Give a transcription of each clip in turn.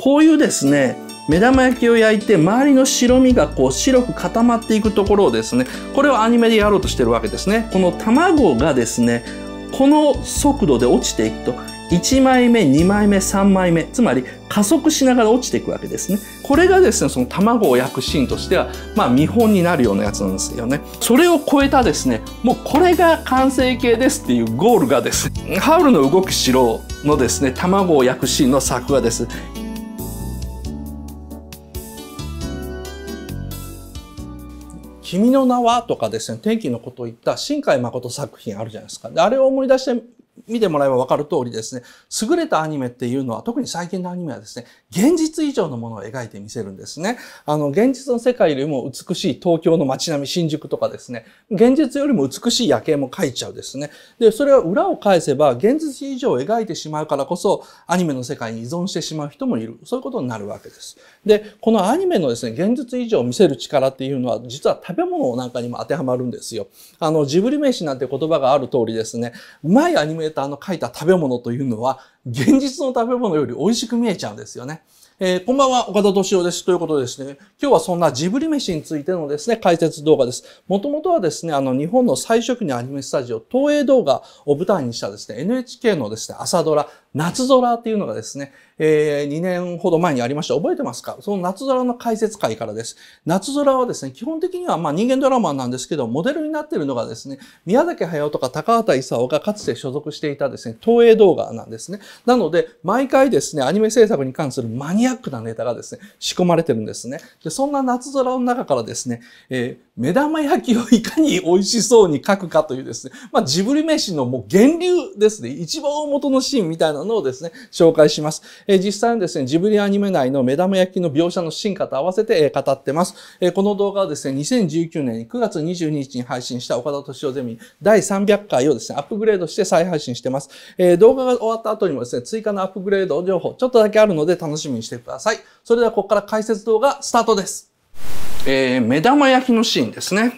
こういうですね、目玉焼きを焼いて周りの白身がこう白く固まっていくところをですね、これをアニメでやろうとしてるわけですね。この卵がですね、この速度で落ちていくと、1枚目、2枚目、3枚目、つまり加速しながら落ちていくわけですね。これがですね、その卵を焼くシーンとしては、まあ見本になるようなやつなんですよね。それを超えたですね、もうこれが完成形ですっていうゴールがですね、ハウルの動く城のですね、卵を焼くシーンの作画です。君の名はとかですね、天気のことを言った新海誠作品あるじゃないですか。で、あれを思い出して見てもらえば分かる通りですね、優れたアニメっていうのは、特に最近のアニメはですね、現実以上のものを描いてみせるんですね。あの、現実の世界よりも美しい東京の街並み、新宿とかですね、現実よりも美しい夜景も描いちゃうですね。で、それは裏を返せば、現実以上を描いてしまうからこそ、アニメの世界に依存してしまう人もいる。そういうことになるわけです。で、このアニメのですね、現実以上を見せる力っていうのは、実は食べ物なんかにも当てはまるんですよ。あの、ジブリ飯なんて言葉がある通りですね、うまいアニメーターの書いた食べ物というのは、現実の食べ物より美味しく見えちゃうんですよね。えー、こんばんは、岡田敏夫です。ということでですね、今日はそんなジブリ飯についてのですね、解説動画です。もともとはですね、あの、日本の最初期のアニメスタジオ、東映動画を舞台にしたですね、NHK のですね、朝ドラ、夏空っていうのがですね、えー、2年ほど前にありました。覚えてますかその夏空の解説会からです。夏空はですね、基本的にはまあ人間ドラマなんですけど、モデルになっているのがですね、宮崎駿とか高畑勲がかつて所属していたですね、東映動画なんですね。なので、毎回ですね、アニメ制作に関するマニアックなネタがですね、仕込まれてるんですね。で、そんな夏空の中からですね、えー、目玉焼きをいかに美味しそうに描くかというですね、まあジブリ飯のもう源流ですね、一番元のシーンみたいなのをですね、紹介します。え実際のですね、ジブリアニメ内の目玉焼きの描写の進化と合わせて、え語ってます。えこの動画はですね、2019年9月22日に配信した岡田敏夫ゼミ第300回をですね、アップグレードして再配信してます。え動画が終わった後にもですね、追加のアップグレード情報、ちょっとだけあるので楽しみにしてください。それではここから解説動画スタートです。えー、目玉焼きのシーンですね。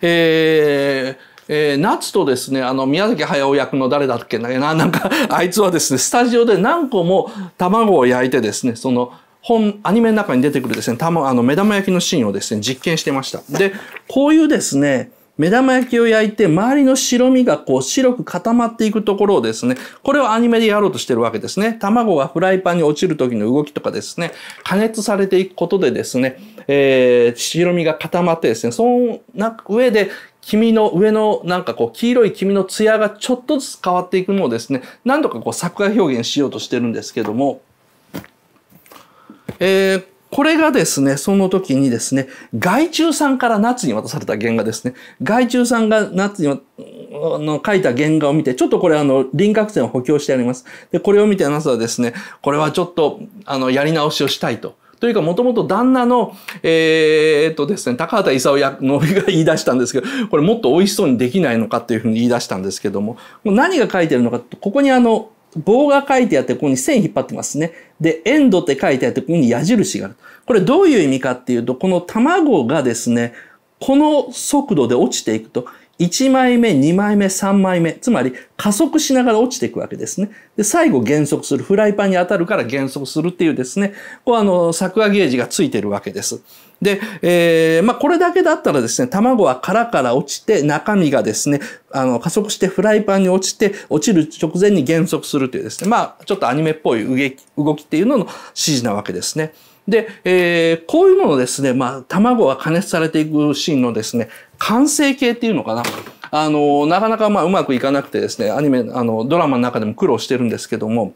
えー、えー、夏とですね、あの、宮崎駿役の誰だっけな、なんか、あいつはですね、スタジオで何個も卵を焼いてですね、その、本、アニメの中に出てくるですね、たま、あの、目玉焼きのシーンをですね、実験してました。で、こういうですね、目玉焼きを焼いて、周りの白身がこう白く固まっていくところをですね、これをアニメでやろうとしてるわけですね。卵がフライパンに落ちる時の動きとかですね、加熱されていくことでですね、えー、白身が固まってですね、その上で黄身の上のなんかこう黄色い黄身のツヤがちょっとずつ変わっていくのをですね、何度かこう作画表現しようとしてるんですけども、えー、これがですね、その時にですね、害虫さんから夏に渡された原画ですね。害虫さんが夏にの書いた原画を見て、ちょっとこれあの、輪郭線を補強してあります。で、これを見てあなたはですね、これはちょっと、あの、やり直しをしたいと。というか、もともと旦那の、えー、っとですね、高畑勲役のが言い出したんですけど、これもっと美味しそうにできないのかっていうふうに言い出したんですけども、も何が書いてるのかここにあの、棒が書いてあって、ここに線引っ張ってますね。で、エンドって書いてあって、ここに矢印がある。これどういう意味かっていうと、この卵がですね、この速度で落ちていくと、1枚目、2枚目、3枚目。つまり加速しながら落ちていくわけですね。で、最後減速する。フライパンに当たるから減速するっていうですね、こうあの、作画ゲージがついてるわけです。で、えー、まあ、これだけだったらですね、卵は殻から落ちて、中身がですね、あの、加速してフライパンに落ちて、落ちる直前に減速するというですね、まあ、ちょっとアニメっぽい動きっていうのの指示なわけですね。で、えー、こういうものですね、まあ、卵が加熱されていくシーンのですね、完成形っていうのかな。あの、なかなかまあうまくいかなくてですね、アニメ、あの、ドラマの中でも苦労してるんですけども、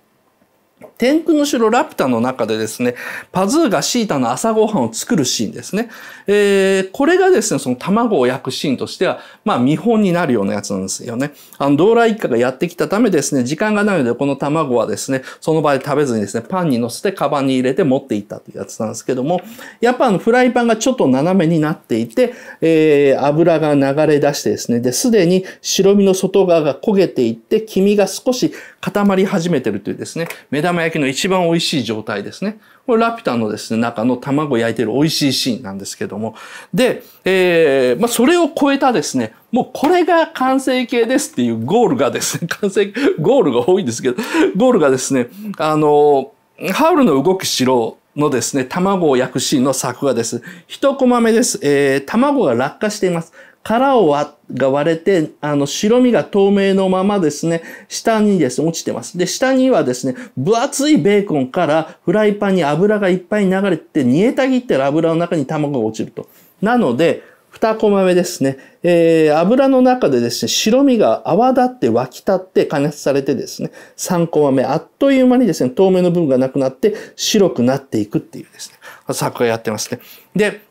天空の城ラピュタの中でですね、パズーがシータの朝ごはんを作るシーンですね。えー、これがですね、その卵を焼くシーンとしては、まあ見本になるようなやつなんですよね。あの、ドーラ一家がやってきたためですね、時間がないのでこの卵はですね、その場で食べずにですね、パンに乗せてカバンに入れて持っていったというやつなんですけども、やっぱあの、フライパンがちょっと斜めになっていて、えー、油が流れ出してですね、で、すでに白身の外側が焦げていって、黄身が少し固まり始めてるというですね、目玉焼ききの一番美味しい状態ですね。これラピュタのですね、中の卵焼いてる美味しいシーンなんですけども。で、えー、まあ、それを超えたですね、もうこれが完成形ですっていうゴールがですね、完成、ゴールが多いんですけど、ゴールがですね、あの、ハウルの動く城のですね、卵を焼くシーンの作画です。一コマ目です。えー、卵が落下しています。殻を割が割れて、あの、白身が透明のままですね、下にですね、落ちてます。で、下にはですね、分厚いベーコンからフライパンに油がいっぱい流れて、煮えたぎってる油の中に卵が落ちると。なので、2コマ目ですね。えー、油の中でですね、白身が泡立って沸き立って加熱されてですね、3コマ目、あっという間にですね、透明の部分がなくなって白くなっていくっていうですね、作家やってますね。で、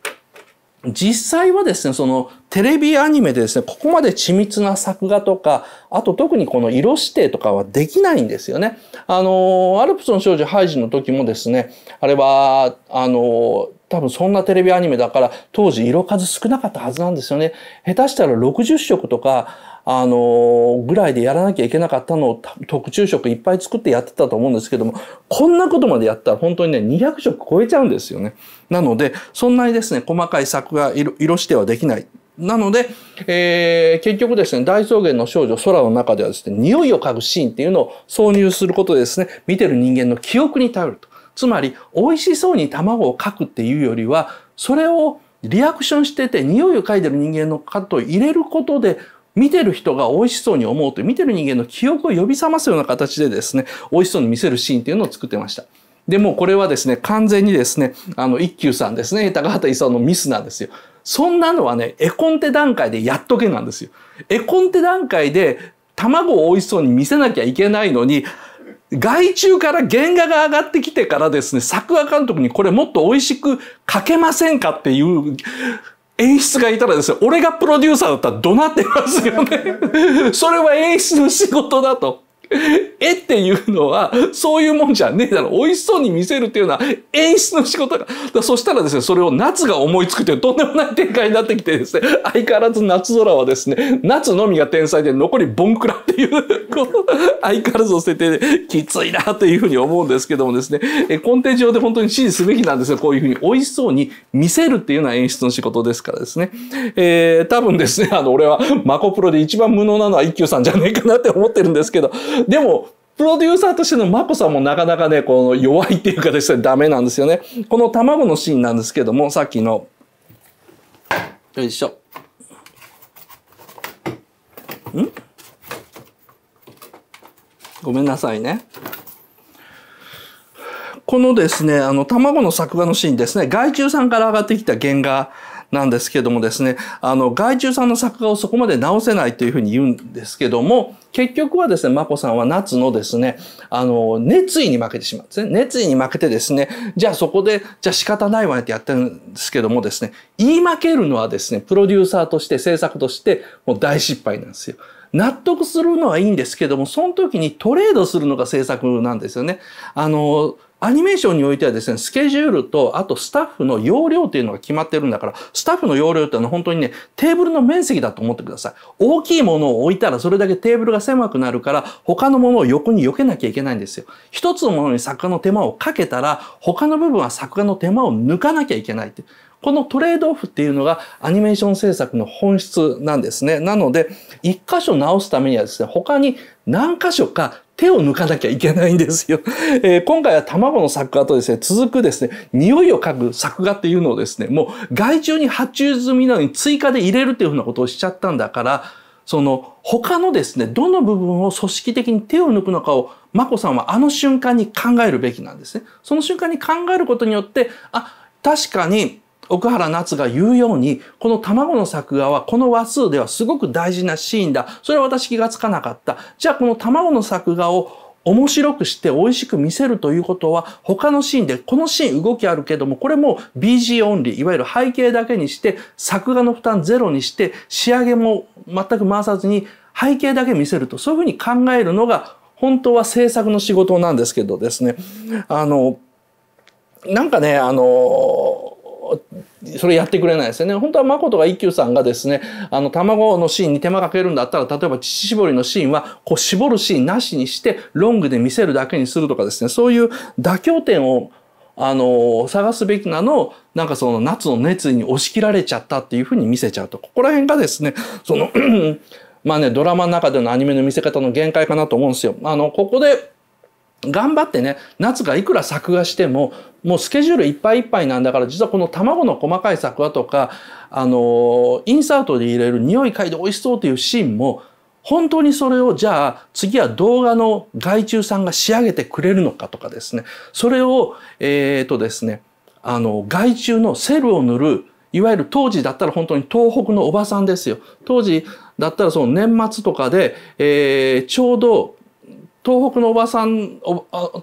実際はですね、そのテレビアニメでですね、ここまで緻密な作画とか、あと特にこの色指定とかはできないんですよね。あの、アルプスの少女ハイジの時もですね、あれは、あの、多分そんなテレビアニメだから当時色数少なかったはずなんですよね。下手したら60色とか、あのー、ぐらいでやらなきゃいけなかったのを特注色いっぱい作ってやってたと思うんですけども、こんなことまでやったら本当にね、200色超えちゃうんですよね。なので、そんなにですね、細かい作画色、色指定はできない。なので、えー、結局ですね、大草原の少女、空の中ではですね、匂いを嗅ぐシーンっていうのを挿入することでですね、見てる人間の記憶に頼ると。つまり、美味しそうに卵をかくっていうよりは、それをリアクションしてて、匂いを嗅いでる人間のカットを入れることで、見てる人が美味しそうに思うという、見てる人間の記憶を呼び覚ますような形でですね、美味しそうに見せるシーンっていうのを作ってました。で、もこれはですね、完全にですね、あの、一休さんですね、高畑勲のミスなんですよ。そんなのはね、絵コンテ段階でやっとけなんですよ。絵コンテ段階で卵を美味しそうに見せなきゃいけないのに、外中から原画が上がってきてからですね、作画監督にこれもっと美味しく書けませんかっていう演出がいたらですね、俺がプロデューサーだったら怒鳴ってますよね。それは演出の仕事だと。絵 っていうのはそういうもんじゃねえだろ美味しそうに見せるっていうのは演出の仕事が。だそしたらですねそれを夏が思いつくというとんでもない展開になってきてですね相変わらず夏空はですね夏のみが天才で残りボンクラっていうこう 相変わらずの設定できついなというふうに思うんですけどもですね根底上で本当に指示すべきなんですよこういうふうに美味しそうに見せるっていうのは演出の仕事ですからですね、えー、多分ですねあの俺はマコプロで一番無能なのは一休さんじゃねえかなって思ってるんですけどでも、プロデューサーとしてのマコさんもなかなかね、この弱いっていうかですね、ダメなんですよね。この卵のシーンなんですけども、さっきの。よいしょ。んごめんなさいね。このですね、あの、卵の作画のシーンですね、害虫さんから上がってきた原画なんですけどもですね、あの、外中さんの作画をそこまで直せないというふうに言うんですけども、結局はですね、まこさんは夏のですね、あの、熱意に負けてしまうんですね。熱意に負けてですね、じゃあそこで、じゃあ仕方ないわねってやってるんですけどもですね、言い負けるのはですね、プロデューサーとして、制作として、もう大失敗なんですよ。納得するのはいいんですけども、その時にトレードするのが制作なんですよね。あの、アニメーションにおいてはですね、スケジュールと、あとスタッフの容量というのが決まってるんだから、スタッフの容量ってのは本当にね、テーブルの面積だと思ってください。大きいものを置いたらそれだけテーブルが狭くなるから、他のものを横に避けなきゃいけないんですよ。一つのものに作家の手間をかけたら、他の部分は作家の手間を抜かなきゃいけないって。このトレードオフっていうのがアニメーション制作の本質なんですね。なので、一箇所直すためにはですね、他に何箇所か手を抜かなきゃいけないんですよ。えー、今回は卵の作画とですね、続くですね、匂いを嗅ぐ作画っていうのをですね、もう害虫に発注済みなのに追加で入れるっていうふうなことをしちゃったんだから、その他のですね、どの部分を組織的に手を抜くのかを、眞子さんはあの瞬間に考えるべきなんですね。その瞬間に考えることによって、あ、確かに奥原夏が言うように、この卵の作画はこの話数ではすごく大事なシーンだ。それは私気がつかなかった。じゃあこの卵の作画を面白くして美味しく見せるということは他のシーンでこのシーン動きあるけどもこれも BG オンリーいわゆる背景だけにして作画の負担ゼロにして仕上げも全く回さずに背景だけ見せるとそういうふうに考えるのが本当は制作の仕事なんですけどですねあのなんかねあのそれやってくれないですよね。本当は誠が一休さんがですね、あの、卵のシーンに手間かけるんだったら、例えば乳絞りのシーンは、こう、絞るシーンなしにして、ロングで見せるだけにするとかですね、そういう妥協点をあの、探すべきなのを、なんかその夏の熱意に押し切られちゃったっていうふうに見せちゃうと。ここら辺がですね、その まあね、ドラマの中でのアニメの見せ方の限界かなと思うんですよ。あの、ここで、頑張ってね夏がいくら作画してももうスケジュールいっぱいいっぱいなんだから実はこの卵の細かい作画とかあのインサートで入れる匂い嗅いで美味しそうというシーンも本当にそれをじゃあ次は動画の外注さんが仕上げてくれるのかとかですねそれをえっ、ー、とですねあの外注のセルを塗るいわゆる当時だったら本当に東北のおばさんですよ当時だったらその年末とかで、えー、ちょうど東北のおばさん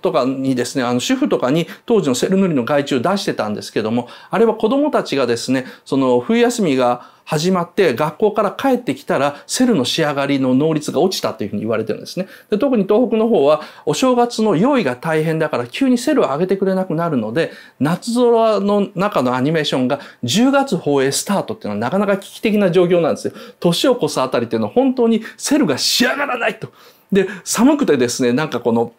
とかにですね、あの主婦とかに当時のセル塗りの害虫を出してたんですけども、あれは子供たちがですね、その冬休みが始まって学校から帰ってきたらセルの仕上がりの能率が落ちたというふうに言われてるんですね。で特に東北の方はお正月の用意が大変だから急にセルを上げてくれなくなるので夏空の中のアニメーションが10月放映スタートっていうのはなかなか危機的な状況なんですよ。年を越すあたりっていうのは本当にセルが仕上がらないと。で寒くてですねなんかこの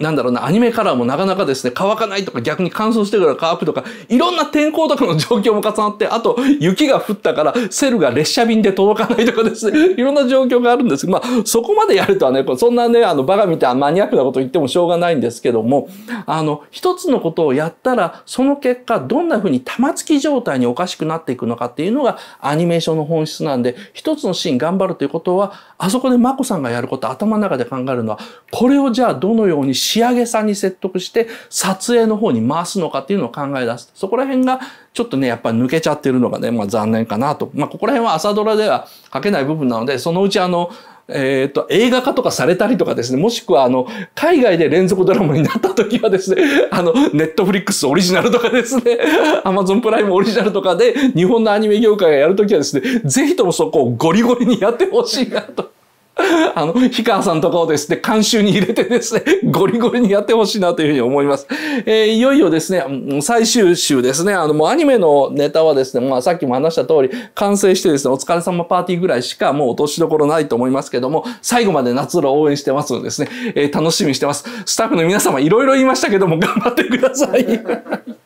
なんだろうな、アニメカラーもなかなかですね、乾かないとか逆に乾燥してから乾くとか、いろんな天候とかの状況も重なって、あと雪が降ったからセルが列車便で届かないとかですね、いろんな状況があるんですまあ、そこまでやるとはね、そんなね、あの、バカみたいなマニアックなこと言ってもしょうがないんですけども、あの、一つのことをやったら、その結果、どんな風に玉突き状態におかしくなっていくのかっていうのがアニメーションの本質なんで、一つのシーン頑張るということは、あそこでマコさんがやること、頭の中で考えるのは、これをじゃあどのように仕上げさんに説得して撮影の方に回すのかっていうのを考え出す。そこら辺がちょっとね、やっぱり抜けちゃってるのがね、まあ残念かなと。まあここら辺は朝ドラでは書けない部分なので、そのうちあの、えっ、ー、と、映画化とかされたりとかですね、もしくは、あの、海外で連続ドラマになった時はですね、あの、ネットフリックスオリジナルとかですね、アマゾンプライムオリジナルとかで、日本のアニメ業界がやるときはですね、ぜひともそこをゴリゴリにやってほしいなと。あの、氷川さんとかをですね、監修に入れてですね、ゴリゴリにやってほしいなというふうに思います。えー、いよいよですね、最終週ですね、あの、もうアニメのネタはですね、まあさっきも話した通り、完成してですね、お疲れ様パーティーぐらいしかもう落としどころないと思いますけども、最後まで夏空応援してますのでですね、えー、楽しみにしてます。スタッフの皆様、いろいろ言いましたけども、頑張ってください。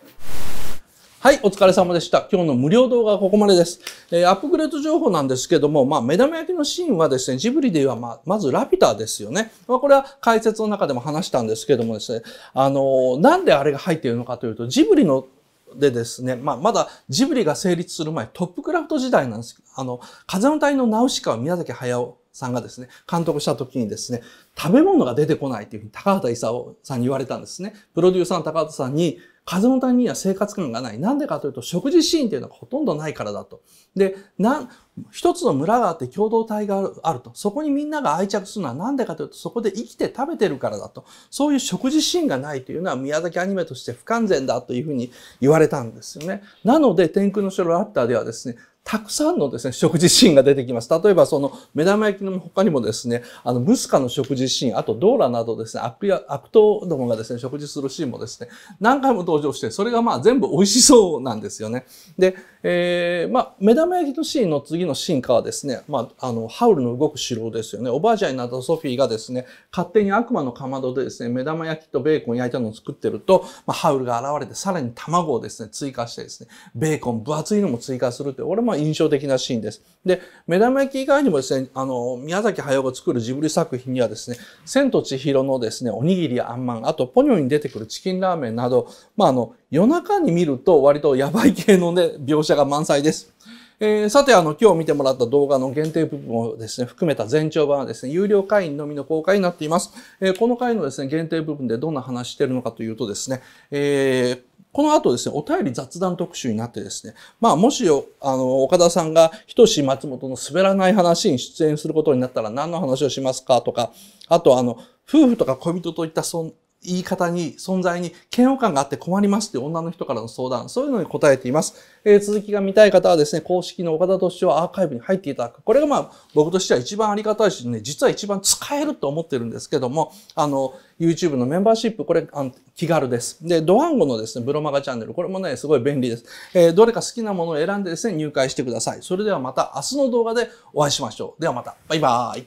はい、お疲れ様でした。今日の無料動画はここまでです。えー、アップグレード情報なんですけども、まあ、目玉焼きのシーンはですね、ジブリではまあ、まずラピュタですよね。まあ、これは解説の中でも話したんですけどもですね、あのー、なんであれが入っているのかというと、ジブリのでですね、まあ、まだジブリが成立する前、トップクラフト時代なんです。けど、あの、風の谷のナウシカは宮崎駿さんがですね、監督した時にですね、食べ物が出てこないというふうに高畑勲さんに言われたんですね。プロデューサーの高畑さんに、風の谷には生活感がない。なんでかというと、食事シーンっていうのがほとんどないからだと。で、な一つの村があって共同体があると。そこにみんなが愛着するのはなんでかというと、そこで生きて食べてるからだと。そういう食事シーンがないというのは宮崎アニメとして不完全だというふうに言われたんですよね。なので、天空の城ラッターではですね、たくさんのですね、食事シーンが出てきます。例えばその目玉焼きの他にもですね、あのムスカの食事シーン、あとドーラなどですね、悪悪党どもがですね、食事するシーンもですね、何回も登場して、それがまあ全部美味しそうなんですよね。で、えー、まあ目玉焼きのシーンの次の進化はですね、まああのハウルの動く城ですよね。おばあちゃんになったソフィーがですね、勝手に悪魔のかまどでですね、目玉焼きとベーコン焼いたのを作ってると、まあ、ハウルが現れてさらに卵をですね、追加してですね、ベーコン分厚いのも追加するって、俺も印象的なシーンです。で、目玉焼き以外にもですね、あの、宮崎駿が作るジブリ作品にはですね、千と千尋のですね、おにぎりやあんまん、あとポニョに出てくるチキンラーメンなど、まあ、あの、夜中に見ると割とやばい系のね、描写が満載です。えー、さて、あの、今日見てもらった動画の限定部分をですね、含めた全長版はですね、有料会員のみの公開になっています。えー、この回のですね、限定部分でどんな話してるのかというとですね、えーこの後ですね、お便り雑談特集になってですね、まあもしよ、あの、岡田さんが、ひとし松本の滑らない話に出演することになったら何の話をしますかとか、あとあの、夫婦とか恋人といったそ言い方に、存在に嫌悪感があって困りますって女の人からの相談、そういうのに答えています。えー、続きが見たい方はですね、公式の岡田敏夫アーカイブに入っていただく。これがまあ、僕としては一番ありがたいしね、実は一番使えると思ってるんですけども、あの、YouTube のメンバーシップ、これ、あの気軽です。で、ドワンゴのですね、ブロマガチャンネル、これもね、すごい便利です。えー、どれか好きなものを選んでですね、入会してください。それではまた明日の動画でお会いしましょう。ではまた。バイバーイ。